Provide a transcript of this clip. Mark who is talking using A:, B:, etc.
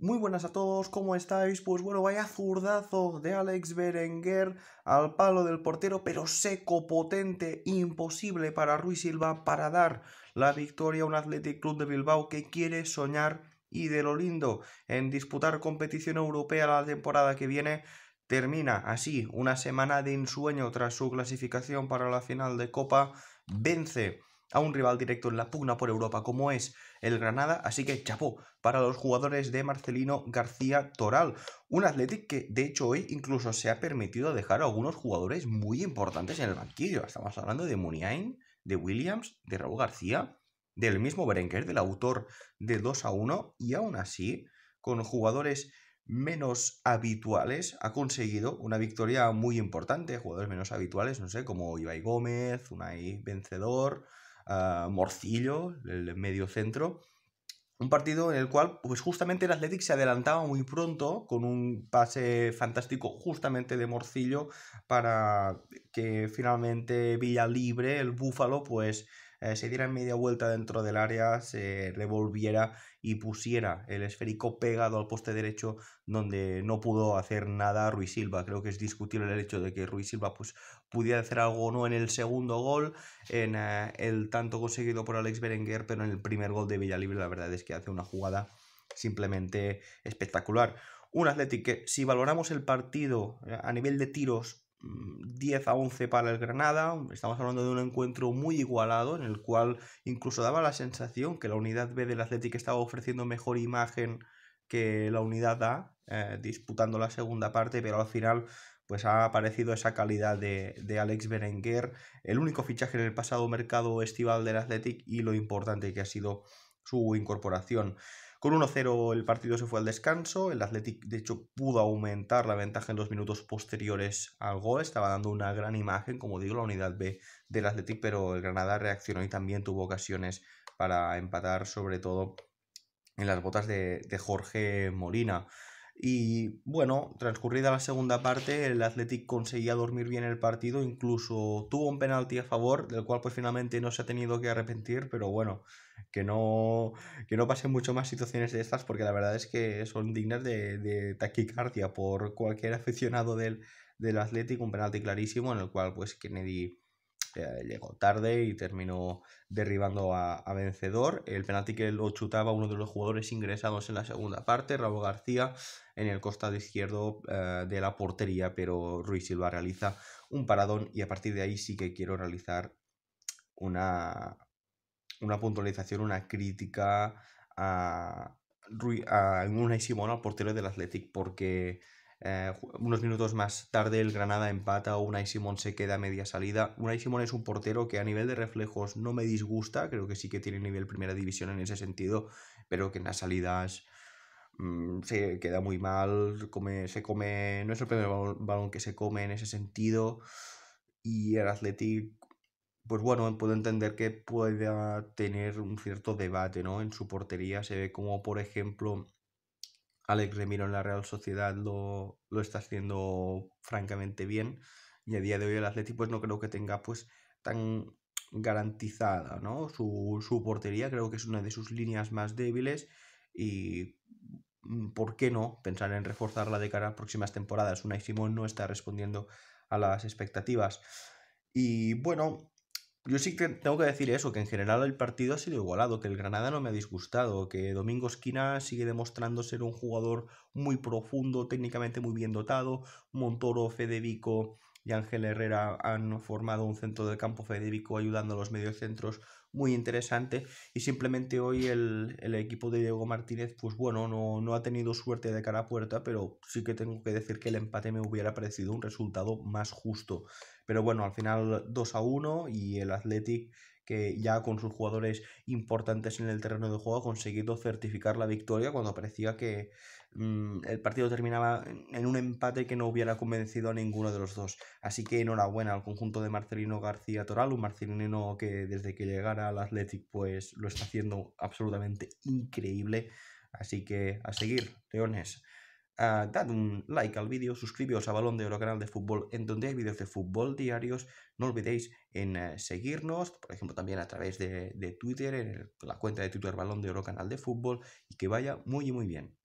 A: Muy buenas a todos, ¿cómo estáis? Pues bueno, vaya zurdazo de Alex Berenguer al palo del portero, pero seco, potente, imposible para Ruiz Silva para dar la victoria a un Athletic Club de Bilbao que quiere soñar y de lo lindo en disputar competición europea la temporada que viene. Termina así una semana de ensueño tras su clasificación para la final de Copa, vence a un rival directo en la pugna por Europa como es el Granada, así que chapó para los jugadores de Marcelino García Toral, un Athletic que de hecho hoy incluso se ha permitido dejar a algunos jugadores muy importantes en el banquillo, estamos hablando de Muniain, de Williams, de Raúl García, del mismo Berenguer, del autor de 2 a 1 y aún así con jugadores menos habituales ha conseguido una victoria muy importante, jugadores menos habituales, no sé, como Ibai Gómez, Unai Vencedor, Morcillo, el medio centro. Un partido en el cual, pues justamente el Athletic se adelantaba muy pronto con un pase fantástico justamente de Morcillo para que finalmente Villa Libre, el Búfalo, pues eh, se diera media vuelta dentro del área, se revolviera y pusiera el esférico pegado al poste derecho donde no pudo hacer nada Ruiz Silva. Creo que es discutible el hecho de que Ruiz Silva pues, pudiera hacer algo o no en el segundo gol, en eh, el tanto conseguido por Alex Berenguer, pero en el primer gol de Villalibre la verdad es que hace una jugada simplemente espectacular. Un Athletic que si valoramos el partido eh, a nivel de tiros 10 a 11 para el Granada. Estamos hablando de un encuentro muy igualado en el cual incluso daba la sensación que la unidad B del Athletic estaba ofreciendo mejor imagen que la unidad A eh, disputando la segunda parte, pero al final pues ha aparecido esa calidad de, de, Alex Berenguer, el único fichaje en el pasado mercado estival del Athletic y lo importante que ha sido su incorporación. Con 1-0 el partido se fue al descanso, el Athletic de hecho pudo aumentar la ventaja en los minutos posteriores al gol, estaba dando una gran imagen, como digo, la unidad B del Athletic, pero el Granada reaccionó y también tuvo ocasiones para empatar, sobre todo en las botas de, de Jorge Molina. Y bueno, transcurrida la segunda parte, el Athletic conseguía dormir bien el partido, incluso tuvo un penalti a favor, del cual pues finalmente no se ha tenido que arrepentir, pero bueno, que no, no pasen mucho más situaciones de estas, porque la verdad es que son dignas de, de taquicardia por cualquier aficionado del, Atlético, un penalti clarísimo en el cual pues Kennedy eh, llegó tarde y terminó derribando a, vencedor. El penalti que lo chutaba uno de los jugadores ingresados en la segunda parte, Raúl García, en el costado izquierdo eh, de la portería, pero Ruiz Silva realiza un paradón y a partir de ahí sí que quiero realizar una, una puntualización, una crítica a, a Unai Simón, al portero del Athletic, porque eh, unos minutos más tarde el Granada empata, Unai Simón se queda media salida. Unai Simón es un portero que a nivel de reflejos no me disgusta, creo que sí que tiene nivel primera división en ese sentido, pero que en las salidas mm, se queda muy mal, come, se come, no es el primer balón que se come en ese sentido. Y el Athletic pues bueno, puedo entender que pueda tener un cierto debate, ¿no? En su portería se ve como, por ejemplo, Alex Remiro en la Real Sociedad lo, lo está haciendo francamente bien y a día de hoy el Atleti pues no creo que tenga pues tan garantizada, ¿no? Su, portería creo que es una de sus líneas más débiles y mm, ¿por qué no pensar en reforzarla de cara a próximas temporadas? Una Simón no está respondiendo a las expectativas. Y bueno, yo sí que tengo que decir eso, que en general el partido ha sido igualado, que el Granada no me ha disgustado, que Domingo Esquina sigue demostrando ser un jugador muy profundo, técnicamente muy bien dotado, Montoro, Fedevico y Ángel Herrera han formado un centro del campo Federico ayudando a los mediocentros muy interesante y simplemente hoy el, equipo de Diego Martínez pues bueno no, no ha tenido suerte de cara a puerta pero sí que tengo que decir que el empate me hubiera parecido un resultado más justo pero bueno al final 2 a 1 y el Athletic que ya con sus jugadores importantes en el terreno de juego ha conseguido certificar la victoria cuando parecía que mm, el partido terminaba en un empate que no hubiera convencido a ninguno de los dos. Así que enhorabuena al conjunto de Marcelino García Toral, un marcelino que desde que llegara al Athletic pues lo está haciendo absolutamente increíble. Así que a seguir, Leones. Ah, dad un like al vídeo, suscribíos a Balón de Oro Canal de Fútbol, en donde hay vídeos de fútbol diarios. No olvidéis en eh, seguirnos, por ejemplo, también a través de, Twitter, en la cuenta de Twitter Balón de Oro Canal de Fútbol, y que vaya muy, muy bien.